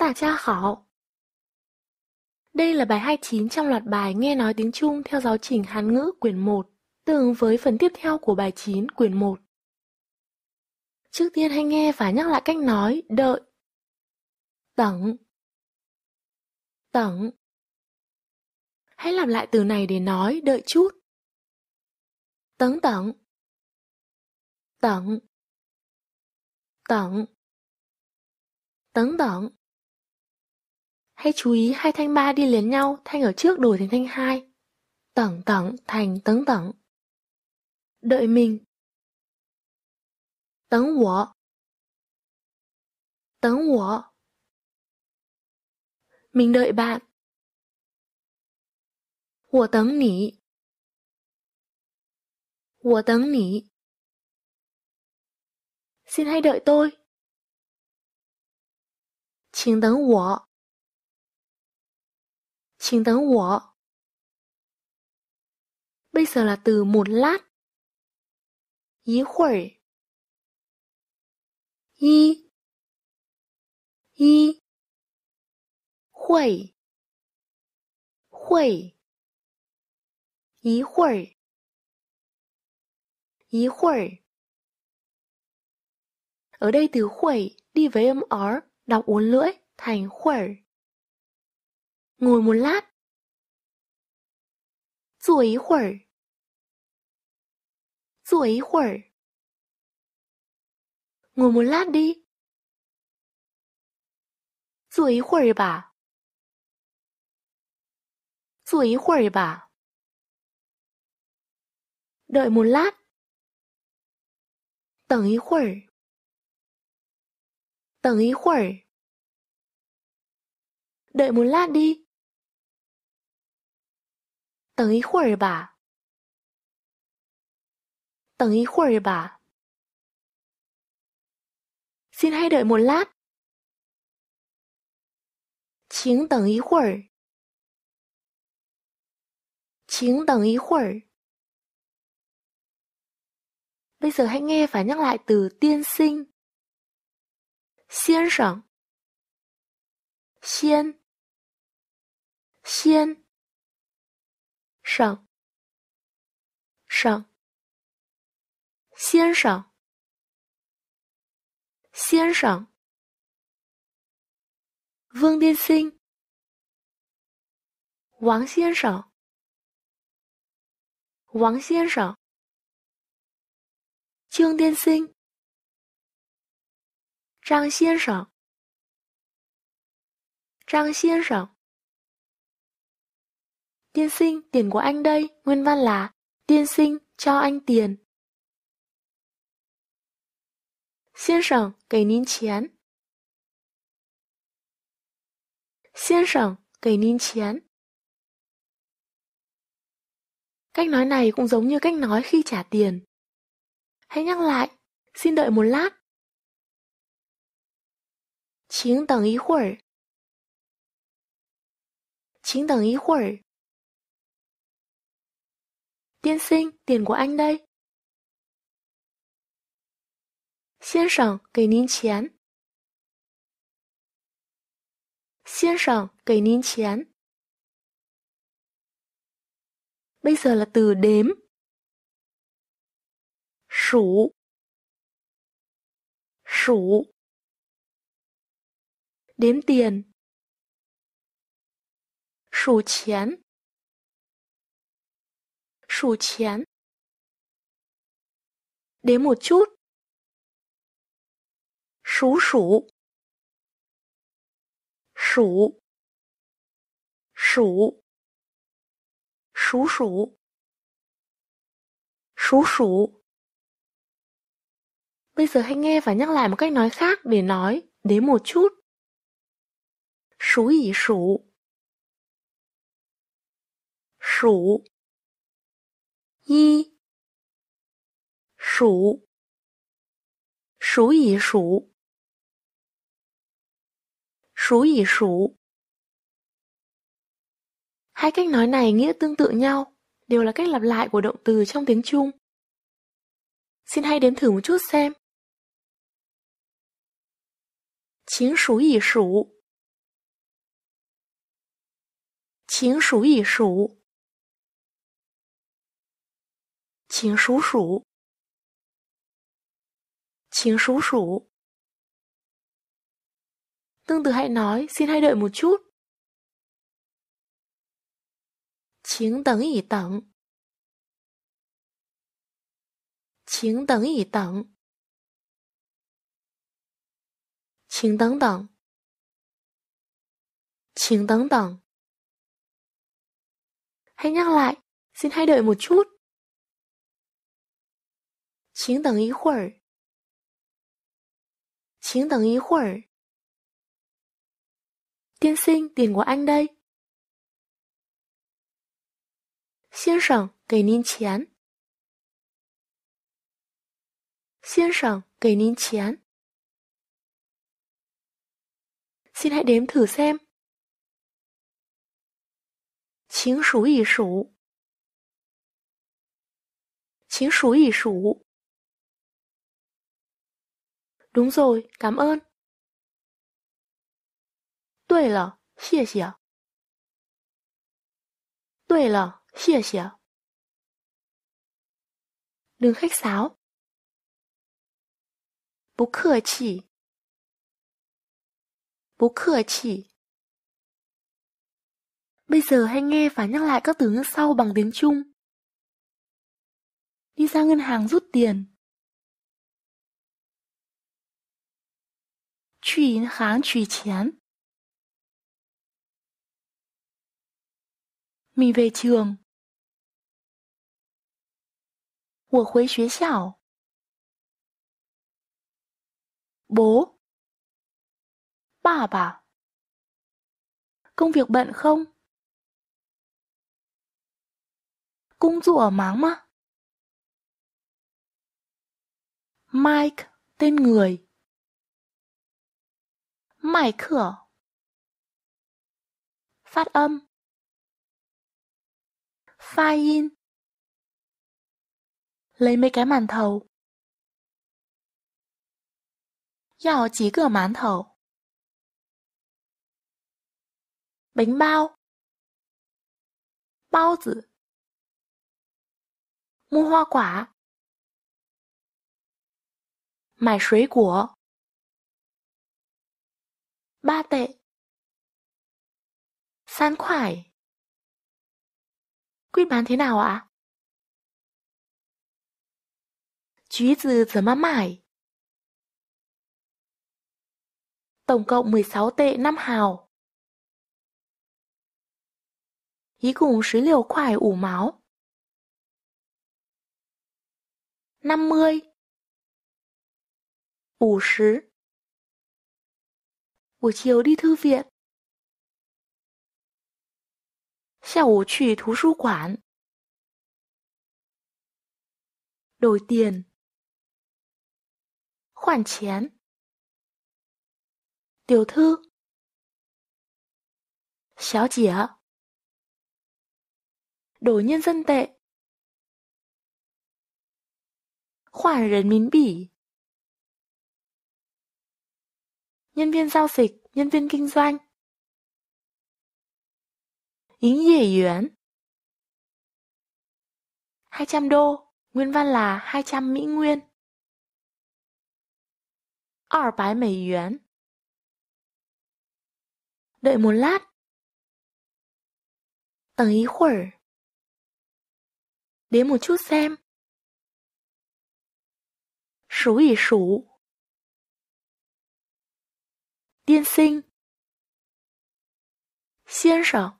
cha 大家好. Đây là bài 29 trong loạt bài nghe nói tiếng Trung theo giáo trình Hán ngữ quyển 1, tương với phần tiếp theo của bài 9 quyển 1. Trước tiên hãy nghe và nhắc lại cách nói đợi. Tẩn. Tẩn. Hãy làm lại từ này để nói đợi chút. Tấn tẩn, tẩn, tẩn, Tấn tẩn. Hãy chú ý hai thanh ba đi liền nhau, thanh ở trước đổi thành thanh hai. Tẩn tẩn thành tấn tẩn. Đợi mình. Tấn wǒ. Tấn wǒ. Mình đợi bạn. Wǒ tấn nǐ. Wǒ tấn nǐ. Xin hãy đợi tôi. 请等我。chính bây giờ là từ một lát. Ý hồi. Ý. Ý. Hồi. Hồi. Ý hồi. Ý hồi. Ở đây từ hồi đi với âm r đọc uốn lưỡi thành hồi. 我们拉，坐一会儿。坐一会儿。我们拉的，坐一会儿吧。坐一会儿吧。đợi một lát，等一会儿。等一会儿。đợi một lát đi。等一会儿吧，等一会儿吧。Xin hãy đợi một lát. Chính tầng ý khuẩn. Chính tầng Bây giờ hãy nghe và nhắc lại từ tiên sinh. Xiên sẵn. Xiên. Xiên. 上。上。先生。先生。王先生。王先生。张先生。张先生。张先生。Tiên sinh, tiền của anh đây, nguyên văn là Tiên sinh, cho anh tiền. Xin sẵn, gầy nín chén. Xiên sẵn, gầy nín chén. Cách nói này cũng giống như cách nói khi trả tiền. Hãy nhắc lại, xin đợi một lát. Chính tầng ý khuẩn. Chính tầng ý khuẩn. Tiên sinh, tiền của anh đây. Xin sẵn, cây nín chén. Xin sẵn, cây nín chén. Bây giờ là từ đếm. Sủ. Sủ. Đếm tiền. Sủ chén. 数钱。Đến một chút. 数数。数。数。数数。数数. Bây giờ hãy nghe và nhắc lại một cách nói khác để nói đến một chút. Số ý số. Số. Hai cách nói này nghĩa tương tự nhau, đều là cách lặp lại của động từ trong tiếng Trung. Xin hãy đếm thử một chút xem. 请数一数，请数一数。请数数，请数数. Tương tự hãy nói, xin hãy đợi một chút. Chính tầng ỉ tầng Chính tầng ỉ tầng Chính tầng tầng Chính tầng tầng Hãy nhắc lại, xin hãy đợi một chút. 请等一会儿，请等一会儿。电信钱过安呆。先生，给您钱。先生，给您钱。请，数一数。请数一数。đúng rồi, cảm ơn. 对了，谢谢。对了，谢谢。Đừng khách sáo. bây giờ hãy nghe và nhắc lại các từ ngữ sau bằng tiếng Trung. Đi ra ngân hàng rút tiền. 去银行取钱。Mì về trường. 我回学校。Bố. Bà bà. Công việc bận không? Công ở máng mà. Mike, tên người. 麦克，发音，发音。你没给馒头，要几个馒头？饼包，包子。木花寡，买水果。ba tệ. Sán khoải. Quyết bán thế nào ạ? Chú dư giờ má mải. Tổng cộng 16 tệ 5 hào. Ý cùng 16 khoải ủ máu. 50 50午休，去图书馆。下午去图书馆。兑钱，换钱。tiểu thư，小姐，đổi nhân dân tệ，换人民币。nhân viên giao dịch, nhân viên kinh doanh. Yến dễ yuán 200 đô, nguyên văn là 200 Mỹ Nguyên. Ở bái mẩy yuán Đợi một lát. Tầng ý khuẩn. Đến một chút xem. Số ý số. 先生。